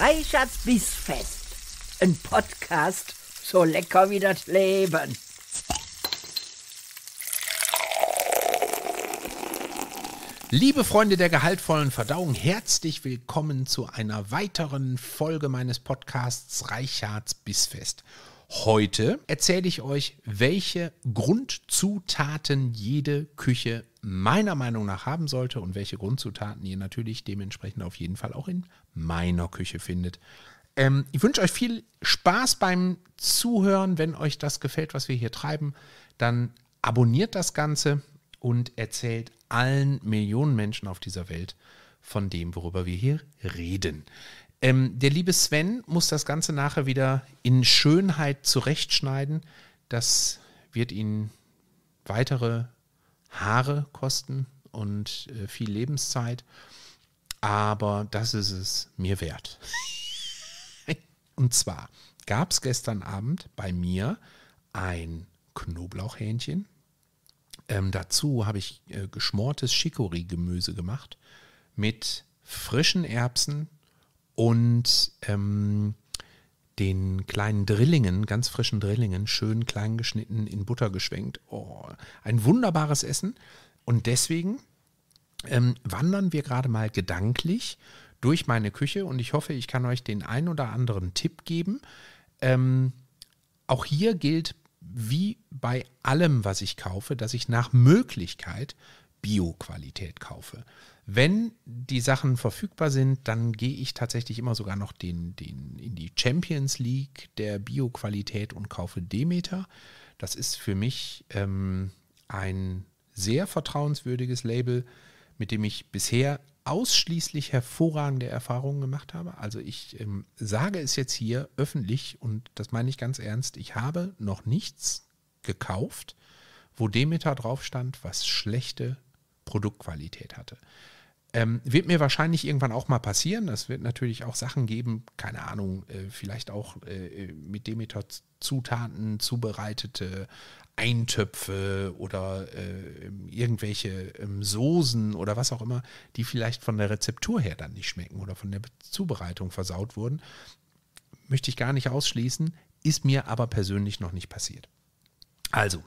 Reichards Bissfest. Ein Podcast, so lecker wie das Leben. Liebe Freunde der gehaltvollen Verdauung, herzlich willkommen zu einer weiteren Folge meines Podcasts Reichards Bissfest. Heute erzähle ich euch, welche Grundzutaten jede Küche meiner Meinung nach haben sollte und welche Grundzutaten ihr natürlich dementsprechend auf jeden Fall auch in meiner Küche findet. Ähm, ich wünsche euch viel Spaß beim Zuhören. Wenn euch das gefällt, was wir hier treiben, dann abonniert das Ganze und erzählt allen Millionen Menschen auf dieser Welt von dem, worüber wir hier reden. Ähm, der liebe Sven muss das Ganze nachher wieder in Schönheit zurechtschneiden. Das wird ihn weitere Haare kosten und äh, viel Lebenszeit. Aber das ist es mir wert. und zwar gab es gestern Abend bei mir ein Knoblauchhähnchen. Ähm, dazu habe ich äh, geschmortes Chicory-Gemüse gemacht mit frischen Erbsen, und ähm, den kleinen Drillingen, ganz frischen Drillingen, schön klein geschnitten, in Butter geschwenkt. Oh, ein wunderbares Essen. Und deswegen ähm, wandern wir gerade mal gedanklich durch meine Küche und ich hoffe, ich kann euch den ein oder anderen Tipp geben. Ähm, auch hier gilt, wie bei allem, was ich kaufe, dass ich nach Möglichkeit Bio-Qualität kaufe. Wenn die Sachen verfügbar sind, dann gehe ich tatsächlich immer sogar noch den, den, in die Champions League der Bio-Qualität und kaufe Demeter. Das ist für mich ähm, ein sehr vertrauenswürdiges Label, mit dem ich bisher ausschließlich hervorragende Erfahrungen gemacht habe. Also ich ähm, sage es jetzt hier öffentlich und das meine ich ganz ernst, ich habe noch nichts gekauft, wo Demeter drauf stand, was schlechte Produktqualität hatte. Ähm, wird mir wahrscheinlich irgendwann auch mal passieren. Es wird natürlich auch Sachen geben, keine Ahnung, äh, vielleicht auch äh, äh, mit Demeter-Zutaten zubereitete Eintöpfe oder äh, irgendwelche ähm, Soßen oder was auch immer, die vielleicht von der Rezeptur her dann nicht schmecken oder von der Zubereitung versaut wurden. Möchte ich gar nicht ausschließen, ist mir aber persönlich noch nicht passiert. Also,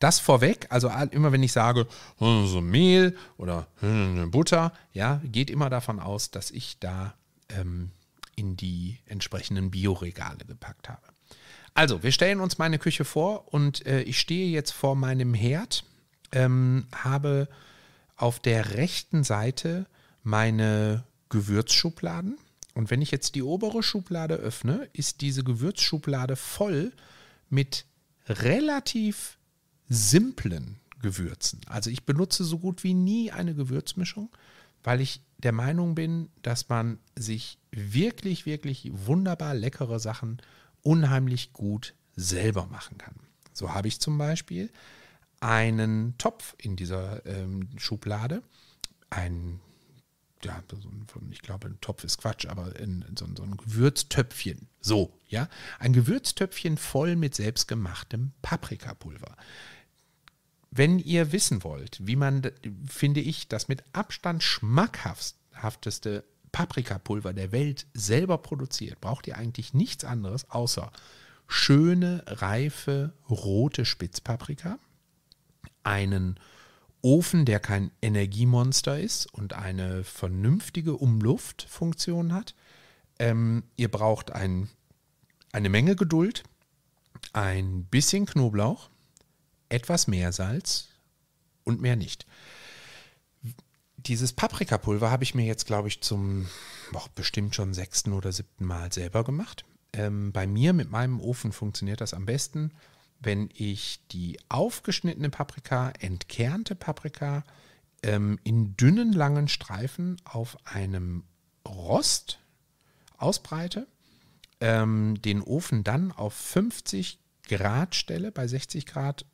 das vorweg, also immer wenn ich sage, hm, so Mehl oder hm, Butter, ja, geht immer davon aus, dass ich da ähm, in die entsprechenden Bioregale gepackt habe. Also, wir stellen uns meine Küche vor und äh, ich stehe jetzt vor meinem Herd, ähm, habe auf der rechten Seite meine Gewürzschubladen. Und wenn ich jetzt die obere Schublade öffne, ist diese Gewürzschublade voll mit relativ simplen Gewürzen. Also ich benutze so gut wie nie eine Gewürzmischung, weil ich der Meinung bin, dass man sich wirklich, wirklich wunderbar leckere Sachen unheimlich gut selber machen kann. So habe ich zum Beispiel einen Topf in dieser ähm, Schublade, einen ja, so ein, ich glaube, ein Topf ist Quatsch, aber in, in so, so, ein Gewürztöpfchen. So, ja. Ein Gewürztöpfchen voll mit selbstgemachtem Paprikapulver. Wenn ihr wissen wollt, wie man, finde ich, das mit Abstand schmackhafteste Paprikapulver der Welt selber produziert, braucht ihr eigentlich nichts anderes außer schöne, reife, rote Spitzpaprika, einen Ofen, der kein Energiemonster ist und eine vernünftige Umluftfunktion hat. Ähm, ihr braucht ein, eine Menge Geduld, ein bisschen Knoblauch, etwas mehr Salz und mehr nicht. Dieses Paprikapulver habe ich mir jetzt, glaube ich, zum boah, bestimmt schon sechsten oder siebten Mal selber gemacht. Ähm, bei mir mit meinem Ofen funktioniert das am besten wenn ich die aufgeschnittene Paprika, entkernte Paprika ähm, in dünnen, langen Streifen auf einem Rost ausbreite, ähm, den Ofen dann auf 50 Grad stelle, bei 60 Grad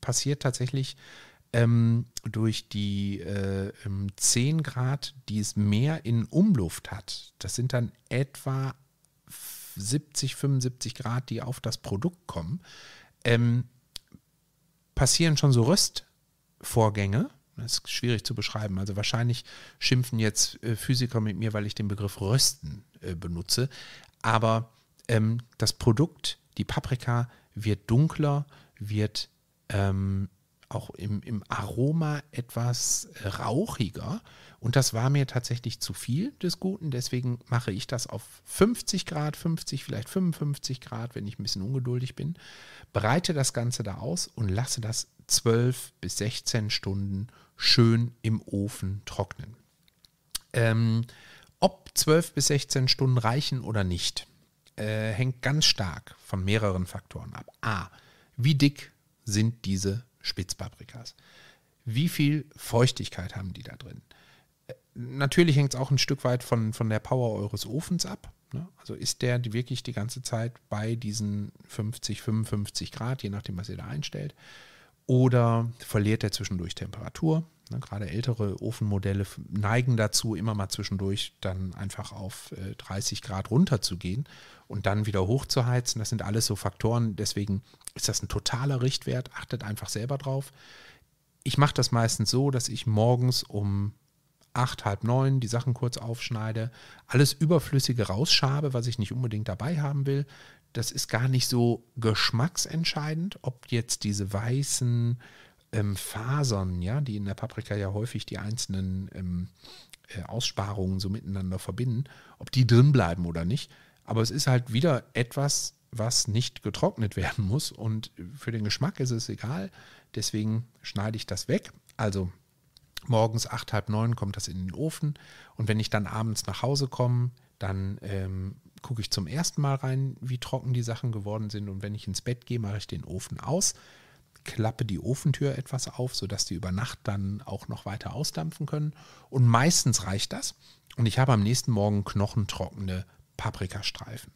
passiert tatsächlich ähm, durch die äh, 10 ähm, Grad, die es mehr in Umluft hat. Das sind dann etwa 70, 75 Grad, die auf das Produkt kommen ähm, passieren schon so Röstvorgänge. Das ist schwierig zu beschreiben. Also wahrscheinlich schimpfen jetzt äh, Physiker mit mir, weil ich den Begriff Rösten äh, benutze. Aber ähm, das Produkt, die Paprika, wird dunkler, wird ähm, auch im, im Aroma etwas äh, rauchiger. Und das war mir tatsächlich zu viel des Guten. Deswegen mache ich das auf 50 Grad, 50, vielleicht 55 Grad, wenn ich ein bisschen ungeduldig bin. Breite das Ganze da aus und lasse das 12 bis 16 Stunden schön im Ofen trocknen. Ähm, ob 12 bis 16 Stunden reichen oder nicht, äh, hängt ganz stark von mehreren Faktoren ab. A, wie dick sind diese Spitzpaprikas. Wie viel Feuchtigkeit haben die da drin? Äh, natürlich hängt es auch ein Stück weit von, von der Power eures Ofens ab. Ne? Also ist der wirklich die ganze Zeit bei diesen 50, 55 Grad, je nachdem, was ihr da einstellt oder verliert er zwischendurch Temperatur. Ne, gerade ältere Ofenmodelle neigen dazu, immer mal zwischendurch dann einfach auf 30 äh, Grad runterzugehen und dann wieder hochzuheizen. Das sind alles so Faktoren. Deswegen ist das ein totaler Richtwert. Achtet einfach selber drauf. Ich mache das meistens so, dass ich morgens um acht, halb neun die Sachen kurz aufschneide, alles Überflüssige rausschabe, was ich nicht unbedingt dabei haben will, das ist gar nicht so geschmacksentscheidend, ob jetzt diese weißen ähm, Fasern, ja, die in der Paprika ja häufig die einzelnen ähm, äh, Aussparungen so miteinander verbinden, ob die drin bleiben oder nicht. Aber es ist halt wieder etwas, was nicht getrocknet werden muss und für den Geschmack ist es egal. Deswegen schneide ich das weg. Also morgens acht, halb neun kommt das in den Ofen. Und wenn ich dann abends nach Hause komme, dann ähm, gucke ich zum ersten Mal rein, wie trocken die Sachen geworden sind. Und wenn ich ins Bett gehe, mache ich den Ofen aus, klappe die Ofentür etwas auf, sodass die über Nacht dann auch noch weiter ausdampfen können. Und meistens reicht das. Und ich habe am nächsten Morgen knochentrockene Paprikastreifen.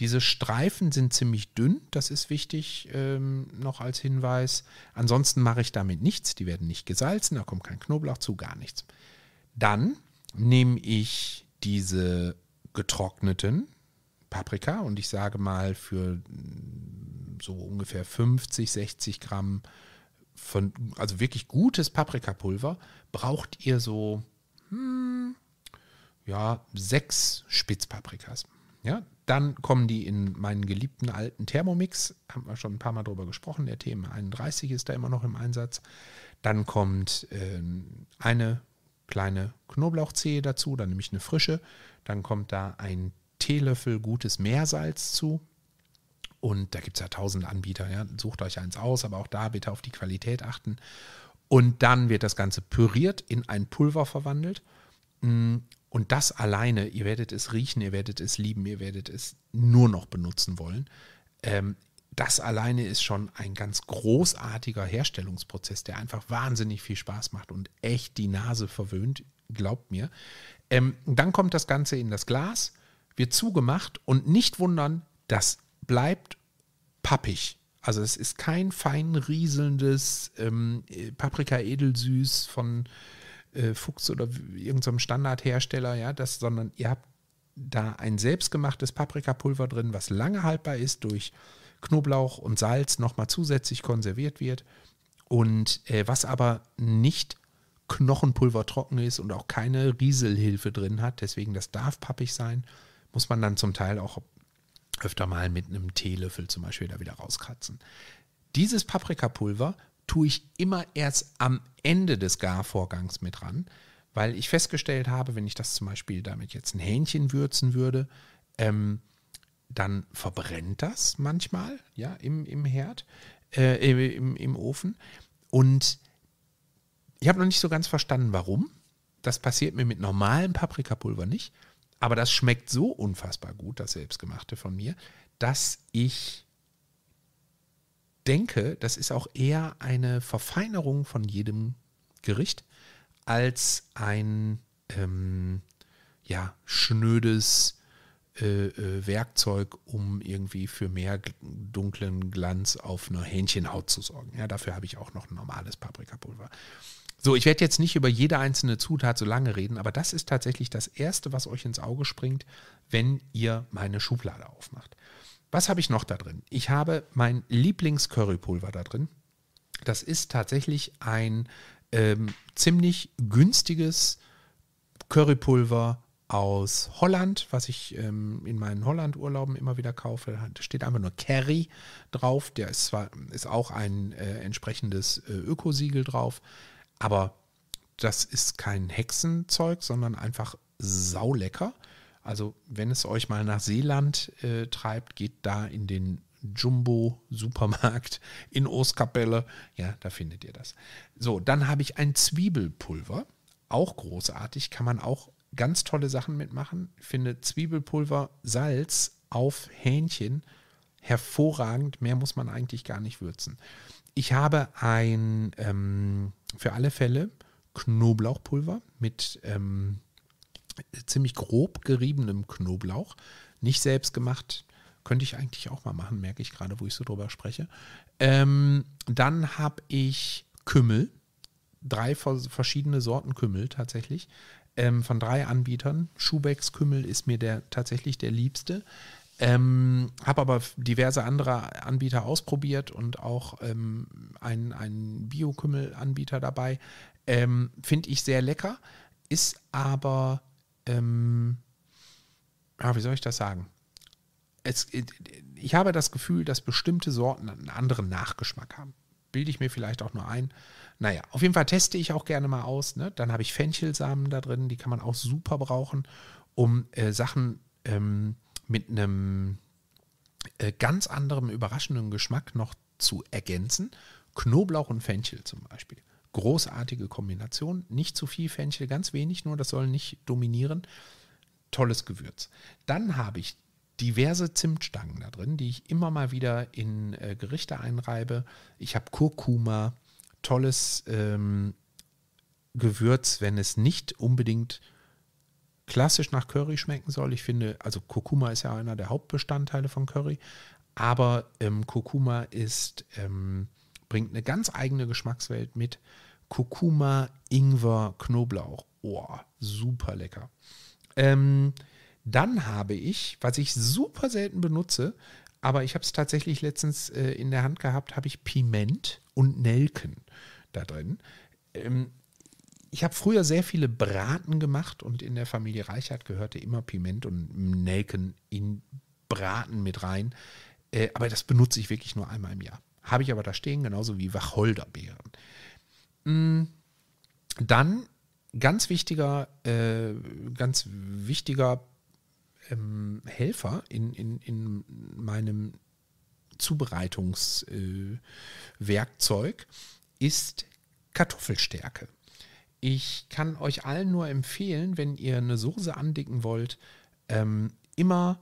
Diese Streifen sind ziemlich dünn, das ist wichtig ähm, noch als Hinweis. Ansonsten mache ich damit nichts, die werden nicht gesalzen, da kommt kein Knoblauch zu, gar nichts. Dann nehme ich diese getrockneten Paprika und ich sage mal für mm, so ungefähr 50, 60 Gramm von, also wirklich gutes Paprikapulver, braucht ihr so, hm, ja, sechs Spitzpaprikas. Ja, dann kommen die in meinen geliebten alten Thermomix, haben wir schon ein paar Mal drüber gesprochen, der TM31 ist da immer noch im Einsatz. Dann kommt äh, eine kleine Knoblauchzehe dazu, dann nehme ich eine frische. Dann kommt da ein Teelöffel gutes Meersalz zu. Und da gibt es ja tausend Anbieter, ja. sucht euch eins aus, aber auch da bitte auf die Qualität achten. Und dann wird das Ganze püriert, in ein Pulver verwandelt. Mm, und das alleine, ihr werdet es riechen, ihr werdet es lieben, ihr werdet es nur noch benutzen wollen. Ähm, das alleine ist schon ein ganz großartiger Herstellungsprozess, der einfach wahnsinnig viel Spaß macht und echt die Nase verwöhnt, glaubt mir. Ähm, dann kommt das Ganze in das Glas, wird zugemacht und nicht wundern, das bleibt pappig. Also es ist kein fein rieselndes ähm, Paprika edelsüß von äh, Fuchs oder irgendeinem so Standardhersteller, ja, das, sondern ihr habt da ein selbstgemachtes Paprikapulver drin, was lange haltbar ist, durch Knoblauch und Salz nochmal zusätzlich konserviert wird und äh, was aber nicht Knochenpulver trocken ist und auch keine Rieselhilfe drin hat. Deswegen, das darf pappig sein. Muss man dann zum Teil auch öfter mal mit einem Teelöffel zum Beispiel da wieder rauskratzen. Dieses Paprikapulver tue ich immer erst am Ende des Garvorgangs mit ran, weil ich festgestellt habe, wenn ich das zum Beispiel damit jetzt ein Hähnchen würzen würde, ähm, dann verbrennt das manchmal, ja, im, im Herd, äh, im, im Ofen. Und ich habe noch nicht so ganz verstanden, warum. Das passiert mir mit normalem Paprikapulver nicht. Aber das schmeckt so unfassbar gut, das selbstgemachte von mir, dass ich denke, das ist auch eher eine Verfeinerung von jedem Gericht als ein ähm, ja, schnödes äh, äh Werkzeug, um irgendwie für mehr dunklen Glanz auf einer Hähnchenhaut zu sorgen. Ja, dafür habe ich auch noch ein normales Paprikapulver. So, ich werde jetzt nicht über jede einzelne Zutat so lange reden, aber das ist tatsächlich das Erste, was euch ins Auge springt, wenn ihr meine Schublade aufmacht. Was habe ich noch da drin? Ich habe mein Lieblings-Currypulver da drin. Das ist tatsächlich ein ähm, ziemlich günstiges Currypulver aus Holland, was ich ähm, in meinen Holland-Urlauben immer wieder kaufe. Da steht einfach nur Curry drauf. Der ist zwar ist auch ein äh, entsprechendes äh, Ökosiegel drauf, aber das ist kein Hexenzeug, sondern einfach saulecker. Also wenn es euch mal nach Seeland äh, treibt, geht da in den Jumbo-Supermarkt in Ostkapelle. Ja, da findet ihr das. So, dann habe ich ein Zwiebelpulver. Auch großartig, kann man auch ganz tolle Sachen mitmachen. Ich finde Zwiebelpulver, Salz auf Hähnchen hervorragend. Mehr muss man eigentlich gar nicht würzen. Ich habe ein ähm, für alle Fälle Knoblauchpulver mit ähm, ziemlich grob geriebenem Knoblauch, nicht selbst gemacht. Könnte ich eigentlich auch mal machen, merke ich gerade, wo ich so drüber spreche. Ähm, dann habe ich Kümmel, drei verschiedene Sorten Kümmel tatsächlich, ähm, von drei Anbietern. Schubecks Kümmel ist mir der tatsächlich der liebste. Ähm, habe aber diverse andere Anbieter ausprobiert und auch ähm, einen, einen Bio-Kümmel-Anbieter dabei. Ähm, Finde ich sehr lecker, ist aber ähm, ja, wie soll ich das sagen? Es, ich habe das Gefühl, dass bestimmte Sorten einen anderen Nachgeschmack haben. Bilde ich mir vielleicht auch nur ein. Naja, auf jeden Fall teste ich auch gerne mal aus. Ne? Dann habe ich Fenchelsamen da drin, die kann man auch super brauchen, um äh, Sachen ähm, mit einem äh, ganz anderen, überraschenden Geschmack noch zu ergänzen. Knoblauch und Fenchel zum Beispiel. Großartige Kombination. Nicht zu viel Fenchel, ganz wenig nur, das soll nicht dominieren. Tolles Gewürz. Dann habe ich diverse Zimtstangen da drin, die ich immer mal wieder in äh, Gerichte einreibe. Ich habe Kurkuma, tolles ähm, Gewürz, wenn es nicht unbedingt klassisch nach Curry schmecken soll. Ich finde, also Kurkuma ist ja einer der Hauptbestandteile von Curry, aber ähm, Kurkuma ist ähm, bringt eine ganz eigene Geschmackswelt mit. Kurkuma, Ingwer, Knoblauch. Oh, super lecker. Ähm, dann habe ich, was ich super selten benutze, aber ich habe es tatsächlich letztens äh, in der Hand gehabt, habe ich Piment und Nelken da drin. Ähm, ich habe früher sehr viele Braten gemacht und in der Familie Reichert gehörte immer Piment und Nelken in Braten mit rein. Äh, aber das benutze ich wirklich nur einmal im Jahr. Habe ich aber da stehen, genauso wie Wacholderbeeren. Mm, dann ganz wichtiger, äh, ganz wichtiger ähm, Helfer in, in, in meinem Zubereitungswerkzeug äh, ist Kartoffelstärke. Ich kann euch allen nur empfehlen, wenn ihr eine Soße andicken wollt, ähm, immer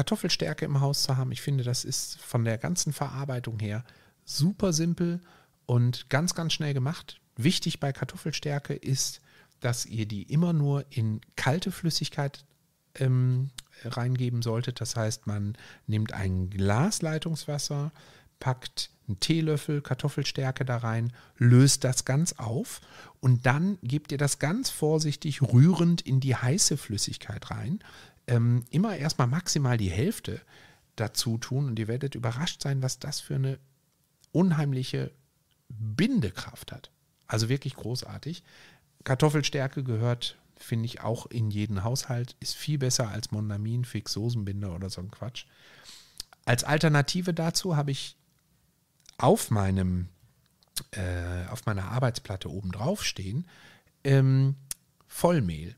Kartoffelstärke im Haus zu haben. Ich finde, das ist von der ganzen Verarbeitung her super simpel und ganz, ganz schnell gemacht. Wichtig bei Kartoffelstärke ist, dass ihr die immer nur in kalte Flüssigkeit ähm, reingeben solltet. Das heißt, man nimmt ein Glas Leitungswasser, packt einen Teelöffel Kartoffelstärke da rein, löst das ganz auf und dann gebt ihr das ganz vorsichtig rührend in die heiße Flüssigkeit rein, ähm, immer erstmal maximal die Hälfte dazu tun und ihr werdet überrascht sein, was das für eine unheimliche Bindekraft hat. Also wirklich großartig. Kartoffelstärke gehört, finde ich, auch in jeden Haushalt. Ist viel besser als Mondamin, Fix, Soßenbinder oder so ein Quatsch. Als Alternative dazu habe ich auf meinem äh, auf meiner Arbeitsplatte oben drauf stehen ähm, Vollmehl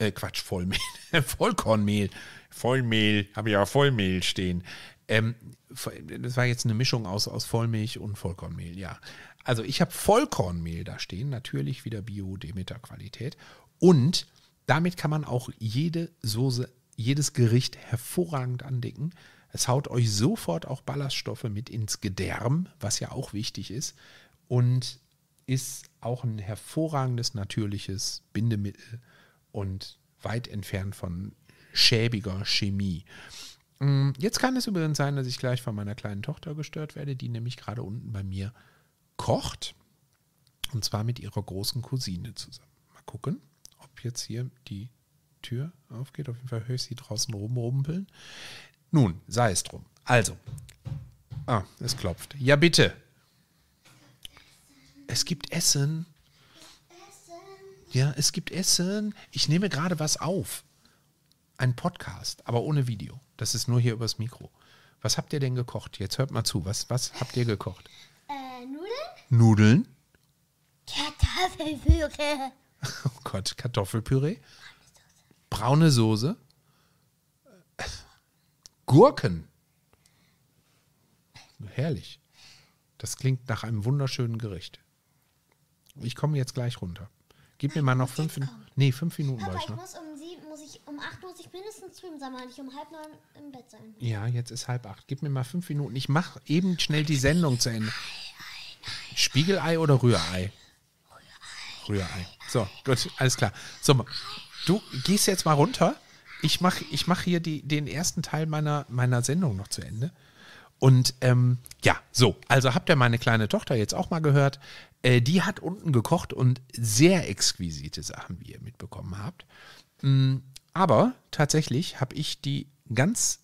äh, Quatsch, Vollmehl, Vollkornmehl, Vollmehl, habe ich ja Vollmehl stehen. Ähm, das war jetzt eine Mischung aus, aus Vollmilch und Vollkornmehl, ja. Also ich habe Vollkornmehl da stehen, natürlich wieder Bio-Demeter-Qualität. Und damit kann man auch jede Soße, jedes Gericht hervorragend andicken. Es haut euch sofort auch Ballaststoffe mit ins Gedärm, was ja auch wichtig ist. Und ist auch ein hervorragendes natürliches Bindemittel und weit entfernt von schäbiger Chemie. Mm, jetzt kann es übrigens sein, dass ich gleich von meiner kleinen Tochter gestört werde, die nämlich gerade unten bei mir kocht. Und zwar mit ihrer großen Cousine zusammen. Mal gucken, ob jetzt hier die Tür aufgeht. Auf jeden Fall höre ich sie draußen rumrumpeln. Nun, sei es drum. Also. Ah, es klopft. Ja, bitte. Es gibt Essen. Ja, es gibt Essen. Ich nehme gerade was auf. Ein Podcast, aber ohne Video. Das ist nur hier übers Mikro. Was habt ihr denn gekocht? Jetzt hört mal zu. Was, was habt ihr gekocht? Äh, Nudeln? Nudeln. Kartoffelpüree. Oh Gott, Kartoffelpüree. Braune Soße. Braune Soße. Gurken. Herrlich. Das klingt nach einem wunderschönen Gericht. Ich komme jetzt gleich runter. Gib mir mal noch fünf Minuten. Nee, fünf Minuten Aber war ich, ich noch. Muss um sieben, muss ich, um acht muss ich mindestens streamen, sag mal, nicht um halb neun im Bett sein. Ja, jetzt ist halb acht. Gib mir mal fünf Minuten. Ich mache eben schnell die Sendung zu Ende. Spiegelei oder Rührei? Rührei. So, gut, alles klar. So, du gehst jetzt mal runter. Ich mache ich mach hier die, den ersten Teil meiner, meiner Sendung noch zu Ende. Und ähm, ja, so, also habt ihr meine kleine Tochter jetzt auch mal gehört. Äh, die hat unten gekocht und sehr exquisite Sachen, wie ihr mitbekommen habt. Mm, aber tatsächlich habe ich die ganz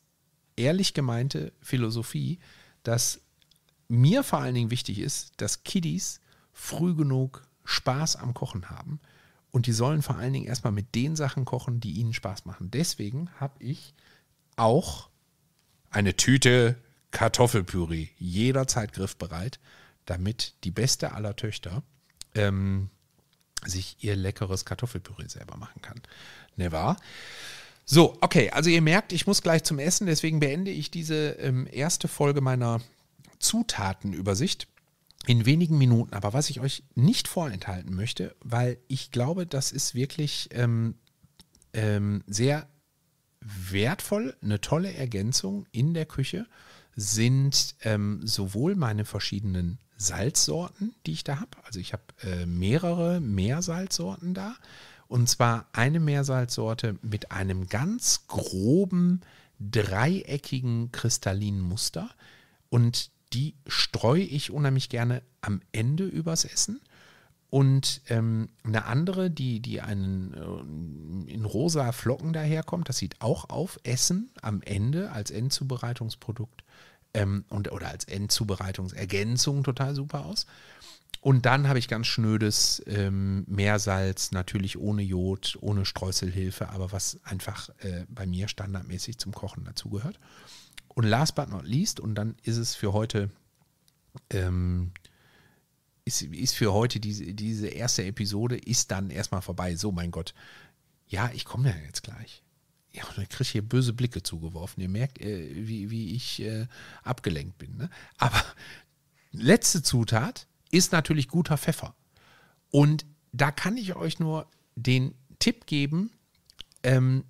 ehrlich gemeinte Philosophie, dass mir vor allen Dingen wichtig ist, dass Kiddies früh genug Spaß am Kochen haben. Und die sollen vor allen Dingen erstmal mit den Sachen kochen, die ihnen Spaß machen. Deswegen habe ich auch eine Tüte Kartoffelpüree jederzeit griffbereit damit die beste aller Töchter ähm, sich ihr leckeres Kartoffelpüree selber machen kann. Ne wahr? So, okay, also ihr merkt, ich muss gleich zum Essen, deswegen beende ich diese ähm, erste Folge meiner Zutatenübersicht in wenigen Minuten. Aber was ich euch nicht vorenthalten möchte, weil ich glaube, das ist wirklich ähm, ähm, sehr wertvoll, eine tolle Ergänzung in der Küche, sind ähm, sowohl meine verschiedenen Salzsorten, die ich da habe. Also ich habe äh, mehrere Meersalzsorten da. Und zwar eine Meersalzsorte mit einem ganz groben, dreieckigen, kristallinen Muster. Und die streue ich unheimlich gerne am Ende übers Essen. Und ähm, eine andere, die, die einen äh, in rosa Flocken daherkommt, das sieht auch auf Essen am Ende als Endzubereitungsprodukt ähm, und, oder als Endzubereitungsergänzung total super aus. Und dann habe ich ganz schnödes ähm, Meersalz, natürlich ohne Jod, ohne Streuselhilfe, aber was einfach äh, bei mir standardmäßig zum Kochen dazugehört. Und last but not least, und dann ist es für heute, ähm, ist, ist für heute diese, diese erste Episode, ist dann erstmal vorbei. So, mein Gott. Ja, ich komme ja jetzt gleich ja, und dann kriege ich hier böse Blicke zugeworfen. Ihr merkt, äh, wie, wie ich äh, abgelenkt bin. Ne? Aber letzte Zutat ist natürlich guter Pfeffer. Und da kann ich euch nur den Tipp geben, ähm,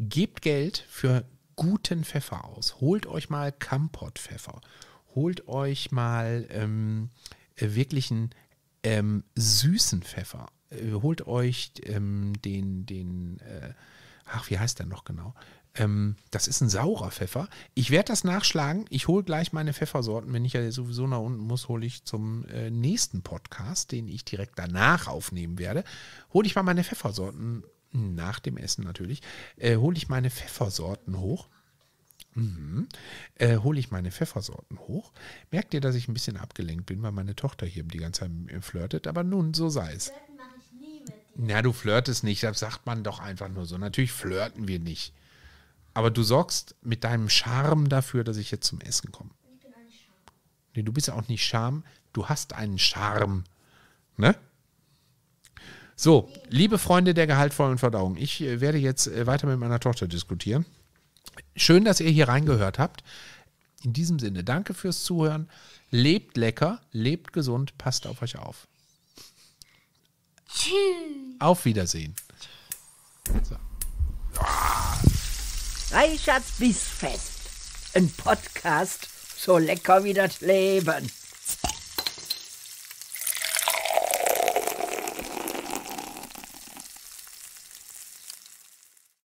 gebt Geld für guten Pfeffer aus. Holt euch mal Kampot-Pfeffer. Holt euch mal ähm, äh, wirklich einen ähm, süßen Pfeffer. Äh, holt euch ähm, den, den äh, ach, wie heißt der noch genau? Ähm, das ist ein saurer Pfeffer. Ich werde das nachschlagen. Ich hole gleich meine Pfeffersorten. Wenn ich ja sowieso nach unten muss, hole ich zum äh, nächsten Podcast, den ich direkt danach aufnehmen werde, hole ich mal meine Pfeffersorten, hm, nach dem Essen natürlich, äh, hole ich meine Pfeffersorten hoch. Mhm. Äh, hole ich meine Pfeffersorten hoch. Merkt ihr, dass ich ein bisschen abgelenkt bin, weil meine Tochter hier die ganze Zeit äh, flirtet, aber nun, so sei es. Ja. Na, du flirtest nicht, das sagt man doch einfach nur so. Natürlich flirten wir nicht. Aber du sorgst mit deinem Charme dafür, dass ich jetzt zum Essen komme. Ich bin Charme. Nee, du bist ja auch nicht Charme, du hast einen Charme. Ne? So, liebe Freunde der gehaltvollen Verdauung, ich äh, werde jetzt äh, weiter mit meiner Tochter diskutieren. Schön, dass ihr hier reingehört habt. In diesem Sinne, danke fürs Zuhören. Lebt lecker, lebt gesund, passt auf euch auf. Tschüss. Auf Wiedersehen. So. Reicherts Bissfest. Ein Podcast so lecker wie das Leben.